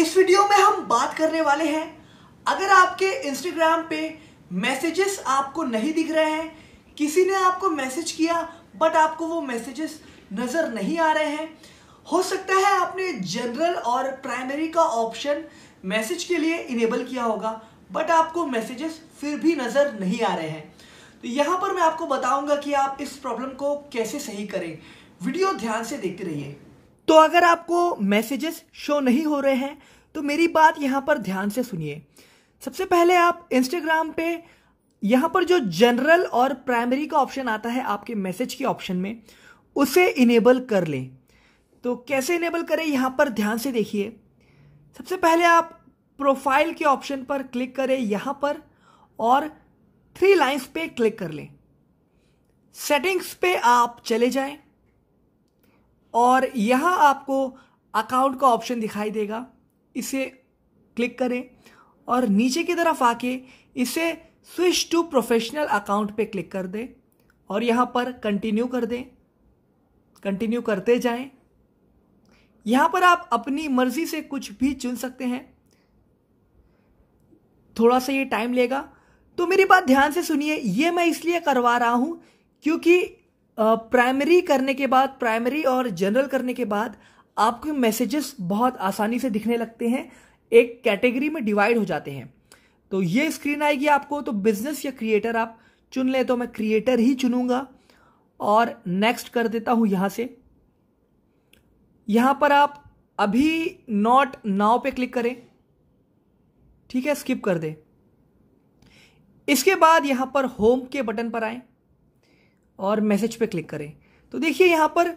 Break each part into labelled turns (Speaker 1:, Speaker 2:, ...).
Speaker 1: इस वीडियो में हम बात करने वाले हैं अगर आपके इंस्टाग्राम पे मैसेजेस आपको नहीं दिख रहे हैं किसी ने आपको मैसेज किया बट आपको वो मैसेजेस नज़र नहीं आ रहे हैं हो सकता है आपने जनरल और प्राइमरी का ऑप्शन मैसेज के लिए इनेबल किया होगा बट आपको मैसेजेस फिर भी नज़र नहीं आ रहे हैं तो यहां पर मैं आपको बताऊंगा कि आप इस प्रॉब्लम को कैसे सही करें वीडियो ध्यान से देखते रहिए तो अगर आपको मैसेजेस शो नहीं हो रहे हैं तो मेरी बात यहाँ पर ध्यान से सुनिए सबसे पहले आप इंस्टाग्राम पे यहाँ पर जो जनरल और प्राइमरी का ऑप्शन आता है आपके मैसेज के ऑप्शन में उसे इनेबल कर लें तो कैसे इनेबल करें यहाँ पर ध्यान से देखिए सबसे पहले आप प्रोफाइल के ऑप्शन पर क्लिक करें यहाँ पर और थ्री लाइंस पे क्लिक कर लें सेटिंग्स पे आप चले जाएं और यहाँ आपको अकाउंट का ऑप्शन दिखाई देगा इसे क्लिक करें और नीचे की तरफ आके इसे स्विच टू प्रोफेशनल अकाउंट पे क्लिक कर दें और यहाँ पर कंटिन्यू कर दें कंटिन्यू करते जाएं यहाँ पर आप अपनी मर्ज़ी से कुछ भी चुन सकते हैं थोड़ा सा ये टाइम लेगा तो मेरी बात ध्यान से सुनिए ये मैं इसलिए करवा रहा हूँ क्योंकि प्राइमरी करने के बाद प्राइमरी और जनरल करने के बाद आपके मैसेजेस बहुत आसानी से दिखने लगते हैं एक कैटेगरी में डिवाइड हो जाते हैं तो ये स्क्रीन आएगी आपको तो बिजनेस या क्रिएटर आप चुन लें तो मैं क्रिएटर ही चुनूंगा और नेक्स्ट कर देता हूं यहां से यहां पर आप अभी नॉट नाव पे क्लिक करें ठीक है स्किप कर दें इसके बाद यहां पर होम के बटन पर आए और मैसेज पे क्लिक करें तो देखिए यहां पर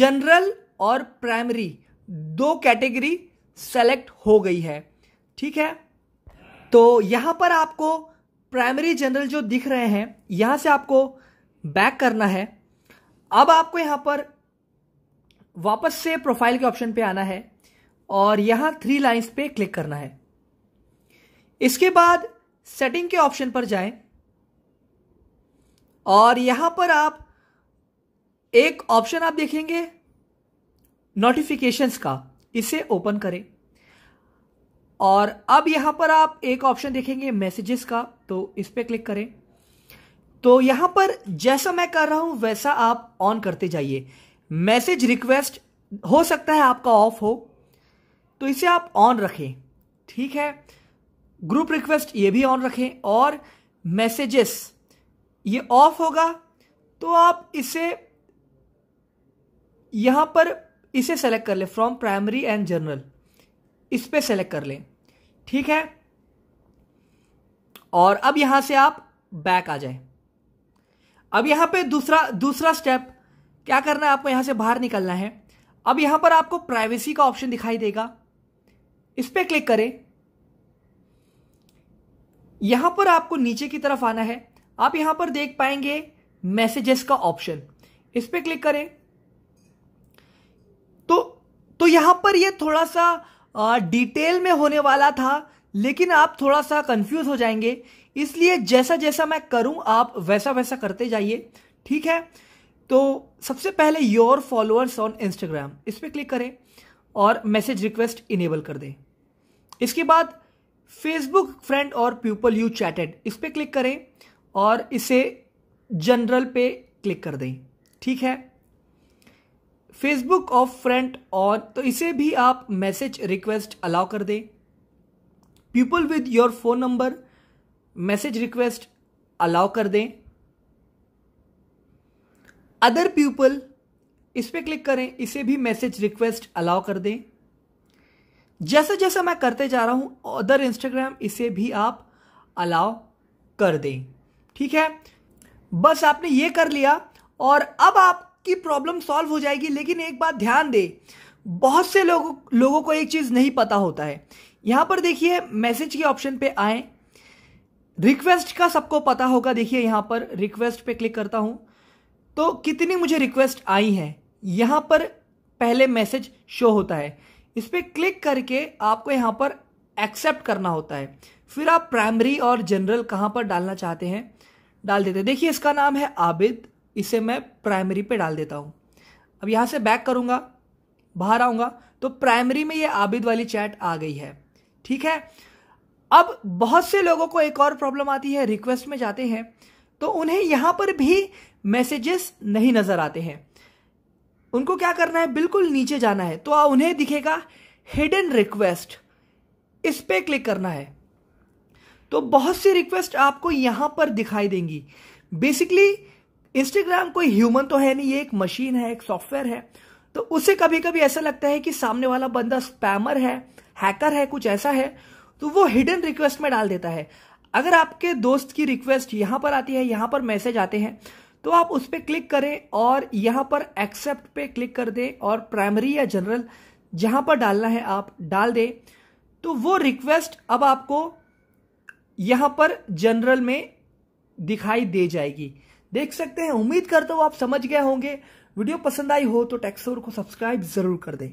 Speaker 1: जनरल और प्राइमरी दो कैटेगरी सेलेक्ट हो गई है ठीक है तो यहां पर आपको प्राइमरी जनरल जो दिख रहे हैं यहां से आपको बैक करना है अब आपको यहां पर वापस से प्रोफाइल के ऑप्शन पे आना है और यहां थ्री लाइंस पे क्लिक करना है इसके बाद सेटिंग के ऑप्शन पर जाएं और यहां पर आप एक ऑप्शन आप देखेंगे नोटिफिकेशंस का इसे ओपन करें और अब यहां पर आप एक ऑप्शन देखेंगे मैसेजेस का तो इस पर क्लिक करें तो यहां पर जैसा मैं कर रहा हूं वैसा आप ऑन करते जाइए मैसेज रिक्वेस्ट हो सकता है आपका ऑफ हो तो इसे आप ऑन रखें ठीक है ग्रुप रिक्वेस्ट ये भी ऑन रखें और मैसेजेस ये ऑफ होगा तो आप इसे यहां पर इसे सेलेक्ट कर ले फ्रॉम प्राइमरी एंड जनरल इस पर सेलेक्ट कर ले ठीक है और अब यहां से आप बैक आ जाए अब यहां पे दूसरा दूसरा स्टेप क्या करना है आपको यहां से बाहर निकलना है अब यहां पर आपको प्राइवेसी का ऑप्शन दिखाई देगा इस पर क्लिक करें यहां पर आपको नीचे की तरफ आना है आप यहां पर देख पाएंगे मैसेजेस का ऑप्शन इस पर क्लिक करें तो तो यहां पर ये यह थोड़ा सा डिटेल में होने वाला था लेकिन आप थोड़ा सा कंफ्यूज हो जाएंगे इसलिए जैसा जैसा मैं करूं आप वैसा वैसा करते जाइए ठीक है तो सबसे पहले योर फॉलोअर्स ऑन इंस्टाग्राम इस पर क्लिक करें और मैसेज रिक्वेस्ट इनेबल कर दें इसके बाद फेसबुक फ्रेंड और पीपल यू चैटेड इस पर क्लिक करें और इसे जनरल पे क्लिक कर दें ठीक है फेसबुक ऑफ फ्रेंड ऑन तो इसे भी आप मैसेज रिक्वेस्ट अलाउ कर दें people with your phone number message request allow कर दें अदर पीपल इस पर क्लिक करें इसे भी मैसेज रिक्वेस्ट अलाउ कर दें जैसे जैसे मैं करते जा रहा हूं अदर इंस्टाग्राम इसे भी आप अलाउ कर दें ठीक है बस आपने ये कर लिया और अब आपकी प्रॉब्लम सॉल्व हो जाएगी लेकिन एक बात ध्यान दे बहुत से लोगों लोगों को एक चीज़ नहीं पता होता है यहां पर देखिए मैसेज के ऑप्शन पे आए रिक्वेस्ट का सबको पता होगा देखिए यहां पर रिक्वेस्ट पे क्लिक करता हूं तो कितनी मुझे रिक्वेस्ट आई है यहां पर पहले मैसेज शो होता है इस पर क्लिक करके आपको यहां पर एक्सेप्ट करना होता है फिर आप प्राइमरी और जनरल कहां पर डालना चाहते हैं डाल देते हैं देखिए इसका नाम है आबिद इसे मैं प्राइमरी पे डाल देता हूं अब यहां से बैक करूंगा बाहर आऊंगा तो प्राइमरी में ये आबिद वाली चैट आ गई है ठीक है अब बहुत से लोगों को एक और प्रॉब्लम आती है रिक्वेस्ट में जाते हैं तो उन्हें यहां पर भी मैसेजेस नहीं नज़र आते हैं उनको क्या करना है बिल्कुल नीचे जाना है तो उन्हें दिखेगा हिडन रिक्वेस्ट इस पर क्लिक करना है तो बहुत सी रिक्वेस्ट आपको यहां पर दिखाई देंगी बेसिकली इंस्टाग्राम कोई ह्यूमन तो है नहीं ये एक मशीन है एक सॉफ्टवेयर है तो उसे कभी कभी ऐसा लगता है कि सामने वाला बंदा स्पैमर है हैकर है कुछ ऐसा है तो वो हिडन रिक्वेस्ट में डाल देता है अगर आपके दोस्त की रिक्वेस्ट यहां पर आती है यहां पर मैसेज आते हैं तो आप उस पर क्लिक करें और यहां पर एक्सेप्ट पे क्लिक कर दें और प्राइमरी या जनरल जहां पर डालना है आप डाल दें तो वो रिक्वेस्ट अब आपको यहां पर जनरल में दिखाई दे जाएगी देख सकते हैं उम्मीद करता हूं आप समझ गए होंगे वीडियो पसंद आई हो तो टेक्सोर को सब्सक्राइब जरूर कर दें